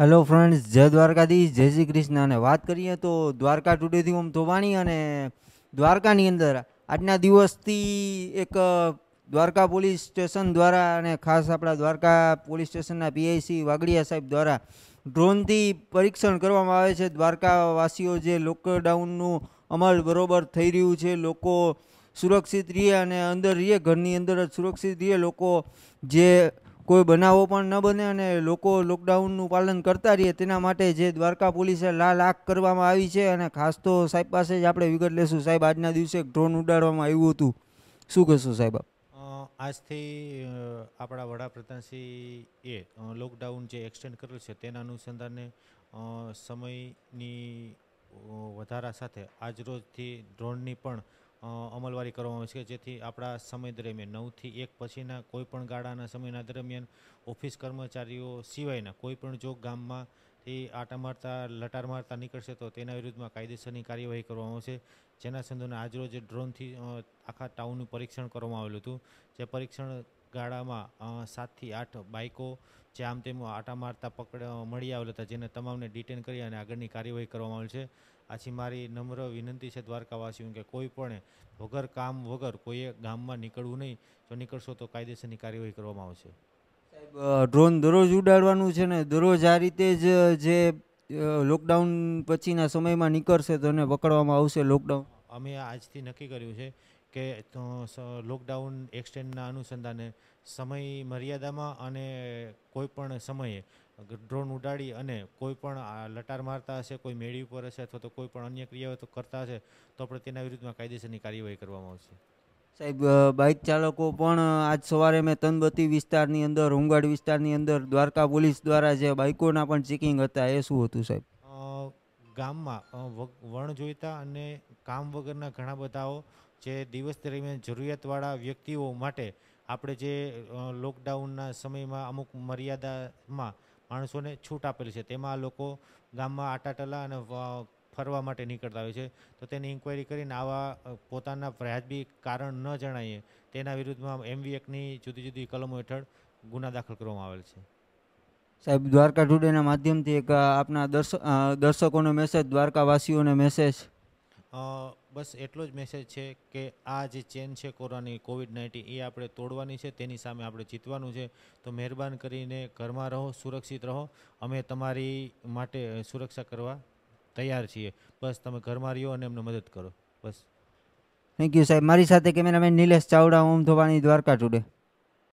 hello friends જય દ્વારકાધીશ જય શ્રી કૃષ્ણ અને વાત કરીએ તો દ્વારકા ટુડેથી ઓમ ધોવાણી અને દ્વારકાની અંદર આજના દિવસથી એક દ્વારકા પોલીસ સ્ટેશન દ્વારા અને ખાસ આપણા દ્વારકા પોલીસ સ્ટેશનના પીઆઈસી વાગડિયા સાહેબ દ્વારા ડ્રોનથી પરીક્ષણ કરવામાં આવે છે દ્વારકાવાસીઓ જે લોકડાઉનનું અમલ બરોબર થઈ રહ્યું છે લોકો સુરક્ષિત રહીએ અને અંદર રહીએ ઘરની અંદર જ સુરક્ષિત રહીએ લોકો જે કોઈ બનાવો પણ ન બને અને લોકો લોકડાઉનનું પાલન કરતા રહીએ તેના માટે જે દ્વારકા પોલીસે લાલ આંખ કરવામાં આવી છે અને ખાસ તો સાહેબ પાસે જ આપણે વિગત લેશું સાહેબ આજના દિવસે ડ્રોન ઉડાડવામાં આવ્યું હતું શું કહેશો સાહેબ આજથી આપણા વડાપ્રધાન વડાપ્રધાનશ્રી એ લોકડાઉન જે એક્સટેન્ડ કરેલું છે તેના અનુસંધાને સમયની વધારા સાથે આજરોજથી ડ્રોનની પણ અમલવારી કરવામાં આવે છે જેથી આપણા સમય દરમિયાન નવથી એક પછીના કોઈપણ ગાળાના સમયના દરમિયાન ઓફિસ કર્મચારીઓ સિવાયના કોઈપણ જો ગામમાં એ આટા મારતા લટાર મારતા નીકળશે તો તેના વિરુદ્ધમાં કાયદેસરની કાર્યવાહી કરવામાં આવશે જેના સંદર્ભમાં આજરોજ ડ્રોનથી આખા ટાઉનનું પરીક્ષણ કરવામાં આવેલું હતું જે પરીક્ષણ ગાળામાં સાતથી આઠ બાઇકો જે આમ તેમ આટા મારતા પકડ મળી આવેલા હતા જેને તમામને ડિટેન કરી અને આગળની કાર્યવાહી કરવામાં આવી છે આથી મારી નમ્ર વિનંતી છે દ્વારકાવાસીઓ કે કોઈ પણ વગર કામ વગર કોઈએ ગામમાં નીકળવું નહીં જો નીકળશો તો કાયદેસરની કાર્યવાહી કરવામાં આવશે સાહેબ ડ્રોન દરરોજ ઉડાડવાનું છે ને દરરોજ આ રીતે જ જે લોકડાઉન પછીના સમયમાં નીકળશે તો એને પકડવામાં આવશે લોકડાઉન અમે આજથી નક્કી કર્યું છે કે લોકડાઉન એક્સટેન્ડના અનુસંધાને સમય મર્યાદામાં અને કોઈ પણ સમયે ડ્રોન ઉડાડી અને કોઈ કોઈપણ લટાર મારતા હશે કોઈ મેળવી ઉપર હશે અથવા તો કોઈ પણ અન્ય ક્રિયાઓ તો કરતા હશે તો આપણે તેના વિરુદ્ધમાં કાયદેસરની કાર્યવાહી કરવામાં આવશે સાહેબ બાઇક ચાલકો પણ આજ સવારે મેં તનબતી વિસ્તારની અંદર હોમગાર્ડ વિસ્તારની અંદર દ્વારકા પોલીસ દ્વારા જે બાઇકોના પણ ચેકિંગ હતા એ શું હતું સાહેબ ગામમાં વણ જોઈતા અને કામ વગરના ઘણા બધાઓ જે દિવસ દરમિયાન જરૂરિયાતવાળા વ્યક્તિઓ માટે આપણે જે લોકડાઉનના સમયમાં અમુક મર્યાદામાં માણસોને છૂટ આપેલી છે તેમાં લોકો ગામમાં આટાટલા અને ફરવા માટે નીકળતા હોય છે તો તેની ઇન્કવાયરી કરીને આવા પોતાના વ્યાજબી કારણ ન જણાઈએ તેના વિરુદ્ધમાં એમવી એકની જુદી જુદી કલમો હેઠળ ગુના દાખલ કરવામાં આવેલ છે સાહેબ દ્વારકા ટુડેના માધ્યમથી એક આપના દર્શક દર્શકોનો મેસેજ દ્વારકાવાસીઓને મેસેજ બસ એટલો જ મેસેજ છે કે આ જે ચેન છે કોરોનાની કોવિડ નાઇન્ટીન એ આપણે તોડવાની છે તેની સામે આપણે જીતવાનું છે તો મહેરબાન કરીને ઘરમાં રહો સુરક્ષિત રહો અમે તમારી માટે સુરક્ષા કરવા તૈયાર છીએ બસ તમે ઘરમાં રહ્યો અને એમને મદદ કરો બસ થેન્ક યુ સાહેબ મારી સાથે કેમેરામેન નિલેશ ચાવડા ઓમ ધોવાણી દ્વારકા ટુડે